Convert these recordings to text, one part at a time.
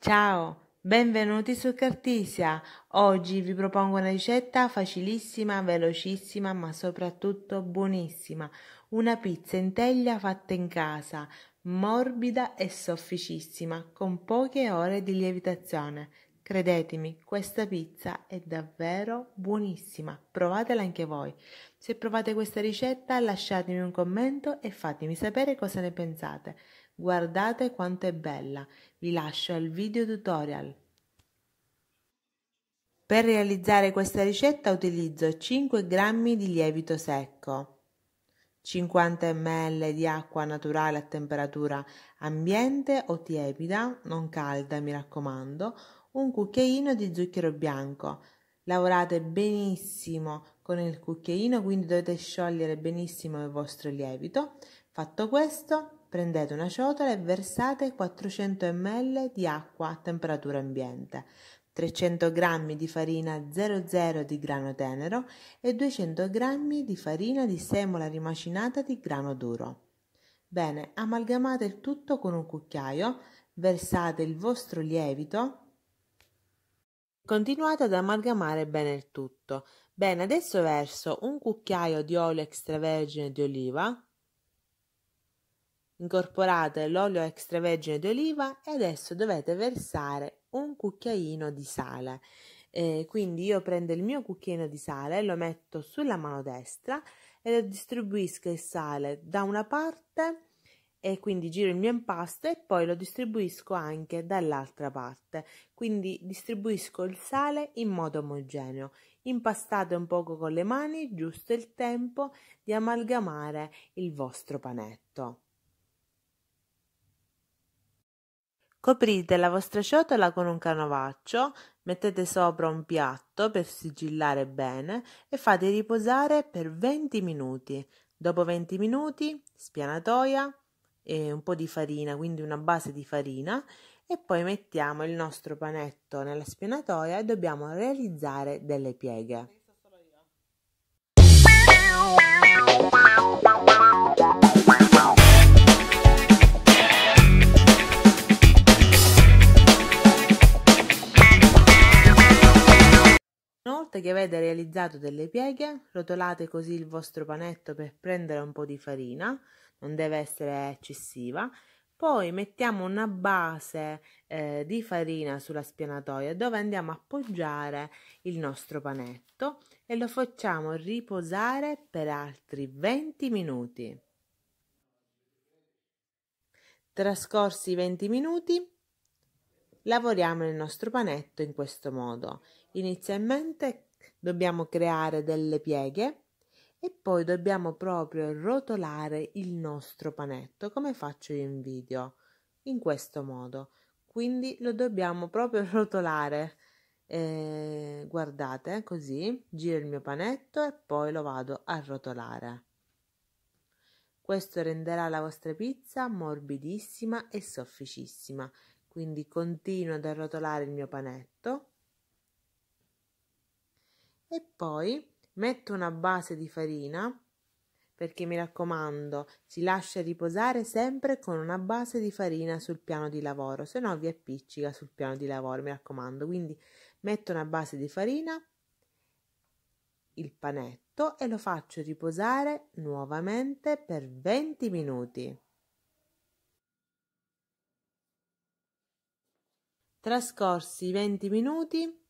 Ciao, benvenuti su Cartisia. Oggi vi propongo una ricetta facilissima, velocissima, ma soprattutto buonissima. Una pizza in teglia fatta in casa, morbida e sofficissima, con poche ore di lievitazione. Credetemi, questa pizza è davvero buonissima, provatela anche voi. Se provate questa ricetta lasciatemi un commento e fatemi sapere cosa ne pensate. Guardate quanto è bella, vi lascio al video tutorial. Per realizzare questa ricetta utilizzo 5 g di lievito secco, 50 ml di acqua naturale a temperatura ambiente o tiepida, non calda mi raccomando, un cucchiaino di zucchero bianco. Lavorate benissimo con il cucchiaino, quindi dovete sciogliere benissimo il vostro lievito. Fatto questo, prendete una ciotola e versate 400 ml di acqua a temperatura ambiente, 300 g di farina 00 di grano tenero e 200 g di farina di semola rimacinata di grano duro. Bene, amalgamate il tutto con un cucchiaio, versate il vostro lievito Continuate ad amalgamare bene il tutto. Bene, adesso verso un cucchiaio di olio extravergine di oliva, Incorporate l'olio extravergine d'oliva e adesso dovete versare un cucchiaino di sale. Eh, quindi io prendo il mio cucchiaino di sale, lo metto sulla mano destra e distribuisco il sale da una parte e quindi giro il mio impasto e poi lo distribuisco anche dall'altra parte. Quindi distribuisco il sale in modo omogeneo. Impastate un poco con le mani, giusto il tempo di amalgamare il vostro panetto. Coprite la vostra ciotola con un canovaccio, mettete sopra un piatto per sigillare bene e fate riposare per 20 minuti. Dopo 20 minuti, spianatoia e un po' di farina, quindi una base di farina e poi mettiamo il nostro panetto nella spianatoia e dobbiamo realizzare delle pieghe. avete realizzato delle pieghe, rotolate così il vostro panetto per prendere un po' di farina, non deve essere eccessiva. Poi mettiamo una base eh, di farina sulla spianatoia dove andiamo a appoggiare il nostro panetto e lo facciamo riposare per altri 20 minuti. Trascorsi i 20 minuti, lavoriamo il nostro panetto in questo modo. Inizialmente dobbiamo creare delle pieghe e poi dobbiamo proprio rotolare il nostro panetto come faccio io in video in questo modo quindi lo dobbiamo proprio rotolare eh, guardate così giro il mio panetto e poi lo vado a rotolare questo renderà la vostra pizza morbidissima e sofficissima quindi continuo ad arrotolare il mio panetto e poi metto una base di farina perché mi raccomando si lascia riposare sempre con una base di farina sul piano di lavoro se no vi appiccica sul piano di lavoro mi raccomando quindi metto una base di farina il panetto e lo faccio riposare nuovamente per 20 minuti trascorsi 20 minuti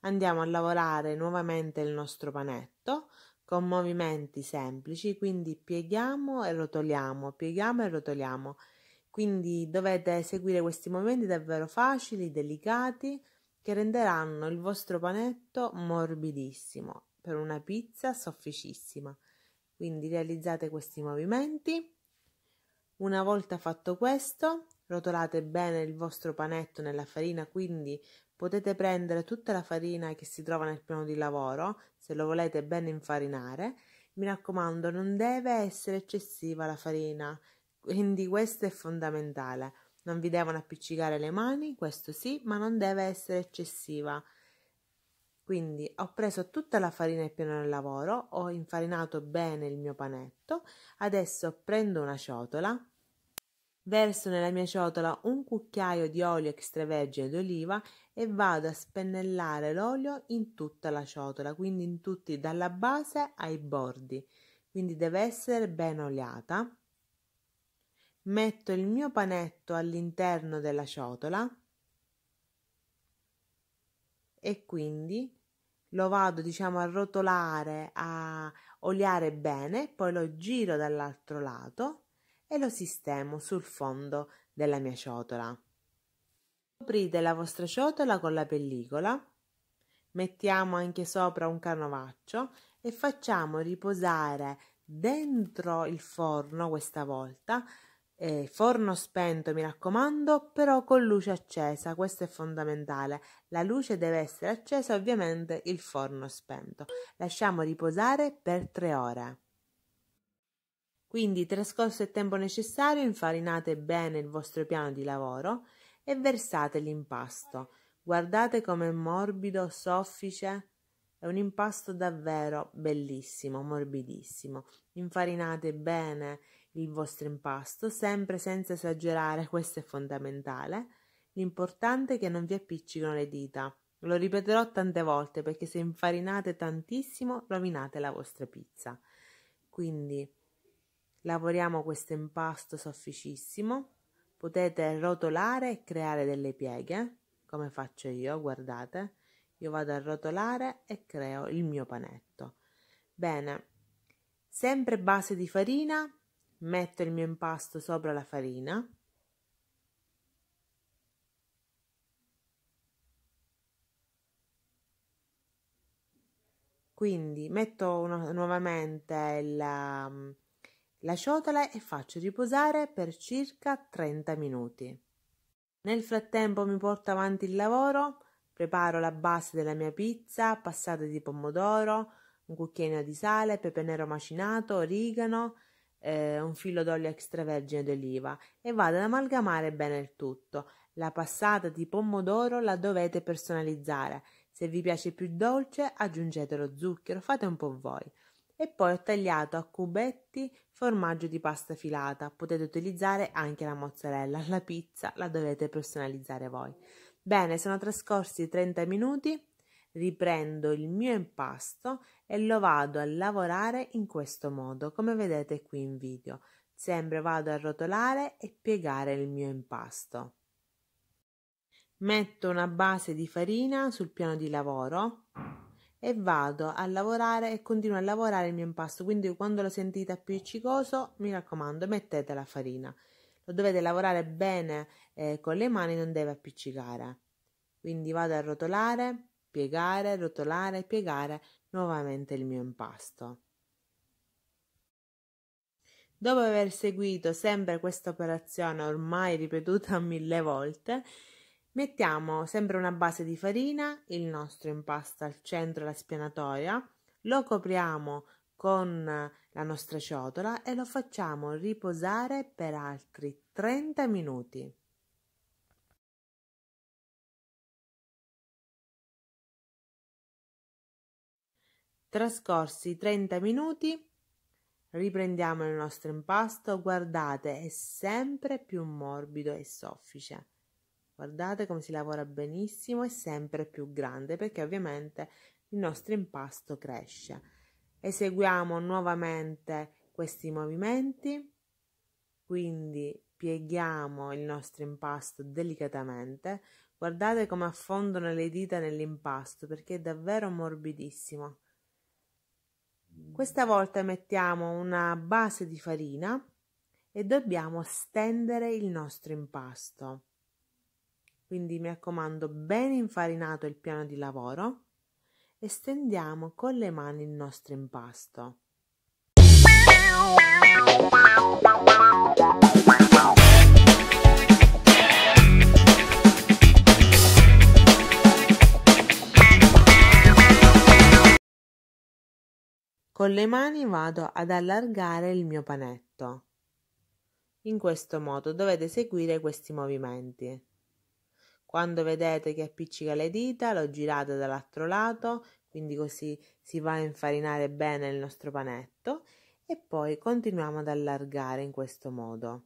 andiamo a lavorare nuovamente il nostro panetto con movimenti semplici, quindi pieghiamo e rotoliamo, pieghiamo e rotoliamo. Quindi dovete seguire questi movimenti davvero facili, delicati, che renderanno il vostro panetto morbidissimo per una pizza sofficissima. Quindi realizzate questi movimenti. Una volta fatto questo, rotolate bene il vostro panetto nella farina, quindi Potete prendere tutta la farina che si trova nel piano di lavoro, se lo volete ben infarinare. Mi raccomando, non deve essere eccessiva la farina, quindi questo è fondamentale. Non vi devono appiccicare le mani, questo sì, ma non deve essere eccessiva. Quindi ho preso tutta la farina del piano del lavoro, ho infarinato bene il mio panetto, adesso prendo una ciotola, Verso nella mia ciotola un cucchiaio di olio extravergine d'oliva e vado a spennellare l'olio in tutta la ciotola, quindi in tutti, dalla base ai bordi. Quindi deve essere ben oliata. Metto il mio panetto all'interno della ciotola e quindi lo vado diciamo a rotolare, a oliare bene, poi lo giro dall'altro lato e lo sistemo sul fondo della mia ciotola. Coprite la vostra ciotola con la pellicola, mettiamo anche sopra un canovaccio e facciamo riposare dentro il forno questa volta eh, forno spento mi raccomando però con luce accesa questo è fondamentale la luce deve essere accesa ovviamente il forno spento lasciamo riposare per tre ore quindi trascorso il tempo necessario infarinate bene il vostro piano di lavoro e versate l'impasto. Guardate com'è morbido, soffice. È un impasto davvero bellissimo, morbidissimo. Infarinate bene il vostro impasto, sempre senza esagerare, questo è fondamentale. L'importante è che non vi appiccicano le dita. Lo ripeterò tante volte perché se infarinate tantissimo rovinate la vostra pizza. Quindi Lavoriamo questo impasto sofficissimo. Potete rotolare e creare delle pieghe, come faccio io, guardate. Io vado a rotolare e creo il mio panetto. Bene, sempre base di farina, metto il mio impasto sopra la farina. Quindi metto una, nuovamente la la ciotola e faccio riposare per circa 30 minuti. Nel frattempo mi porto avanti il lavoro, preparo la base della mia pizza, passata di pomodoro, un cucchiaino di sale, pepe nero macinato, origano, eh, un filo d'olio extravergine d'oliva e vado ad amalgamare bene il tutto. La passata di pomodoro la dovete personalizzare. Se vi piace più dolce aggiungete lo zucchero, fate un po' voi e poi ho tagliato a cubetti formaggio di pasta filata. Potete utilizzare anche la mozzarella, la pizza la dovete personalizzare voi. Bene, sono trascorsi 30 minuti, riprendo il mio impasto e lo vado a lavorare in questo modo, come vedete qui in video. Sempre vado a rotolare e piegare il mio impasto. Metto una base di farina sul piano di lavoro e vado a lavorare e continuo a lavorare il mio impasto. Quindi quando lo sentite appiccicoso, mi raccomando, mettete la farina. Lo dovete lavorare bene eh, con le mani, non deve appiccicare. Quindi vado a rotolare, piegare, rotolare, piegare nuovamente il mio impasto. Dopo aver seguito sempre questa operazione ormai ripetuta mille volte, Mettiamo sempre una base di farina, il nostro impasto al centro della spianatoia, lo copriamo con la nostra ciotola e lo facciamo riposare per altri 30 minuti. Trascorsi 30 minuti, riprendiamo il nostro impasto, guardate, è sempre più morbido e soffice. Guardate come si lavora benissimo e sempre più grande perché ovviamente il nostro impasto cresce. Eseguiamo nuovamente questi movimenti, quindi pieghiamo il nostro impasto delicatamente. Guardate come affondano le dita nell'impasto perché è davvero morbidissimo. Questa volta mettiamo una base di farina e dobbiamo stendere il nostro impasto. Quindi mi raccomando, ben infarinato il piano di lavoro e stendiamo con le mani il nostro impasto. Con le mani vado ad allargare il mio panetto. In questo modo dovete seguire questi movimenti. Quando vedete che appiccica le dita, lo girate dall'altro lato, quindi così si va a infarinare bene il nostro panetto e poi continuiamo ad allargare in questo modo.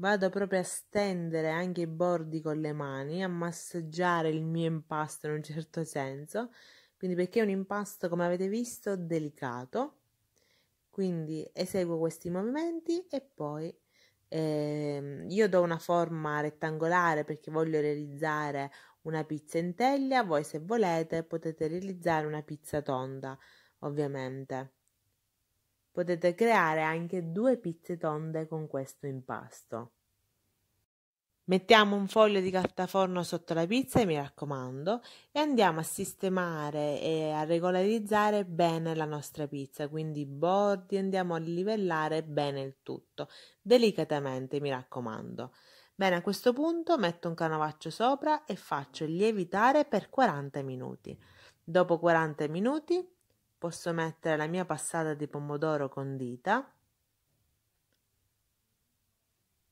Vado proprio a stendere anche i bordi con le mani, a massaggiare il mio impasto in un certo senso, quindi perché è un impasto, come avete visto, delicato. Quindi eseguo questi movimenti e poi eh, io do una forma rettangolare perché voglio realizzare una pizza in teglia, voi se volete potete realizzare una pizza tonda, ovviamente. Potete creare anche due pizze tonde con questo impasto. Mettiamo un foglio di carta forno sotto la pizza, mi raccomando, e andiamo a sistemare e a regolarizzare bene la nostra pizza, quindi i bordi, andiamo a livellare bene il tutto, delicatamente, mi raccomando. Bene, a questo punto metto un canovaccio sopra e faccio lievitare per 40 minuti. Dopo 40 minuti posso mettere la mia passata di pomodoro condita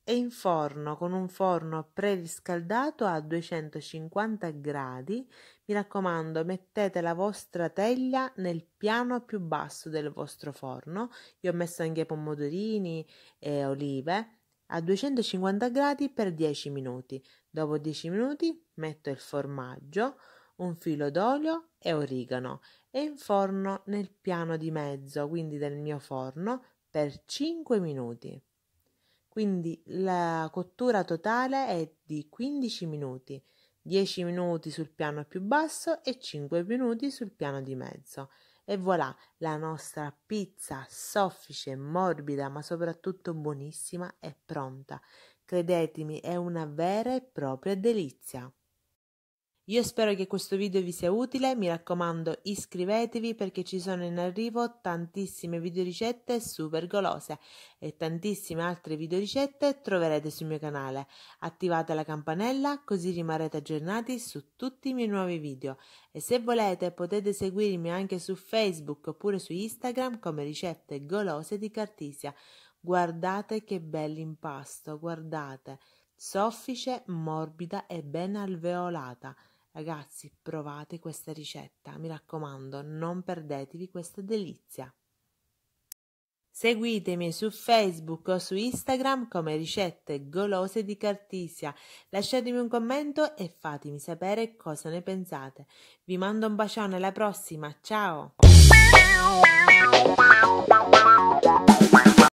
e in forno con un forno preriscaldato a 250 gradi. Mi raccomando, mettete la vostra teglia nel piano più basso del vostro forno. Io ho messo anche pomodorini e olive a 250 gradi per 10 minuti. Dopo 10 minuti metto il formaggio, un filo d'olio e origano e inforno nel piano di mezzo, quindi del mio forno, per 5 minuti. Quindi la cottura totale è di 15 minuti, 10 minuti sul piano più basso e 5 minuti sul piano di mezzo. E voilà, la nostra pizza soffice, morbida, ma soprattutto buonissima è pronta. Credetemi, è una vera e propria delizia. Io spero che questo video vi sia utile, mi raccomando iscrivetevi perché ci sono in arrivo tantissime videoricette super golose e tantissime altre videoricette troverete sul mio canale. Attivate la campanella così rimarrete aggiornati su tutti i miei nuovi video e se volete potete seguirmi anche su Facebook oppure su Instagram come ricette golose di Cartisia. Guardate che bell'impasto, guardate, soffice, morbida e ben alveolata. Ragazzi, provate questa ricetta, mi raccomando, non perdetevi questa delizia. Seguitemi su Facebook o su Instagram come ricette golose di Cartisia. Lasciatemi un commento e fatemi sapere cosa ne pensate. Vi mando un bacione alla prossima, ciao!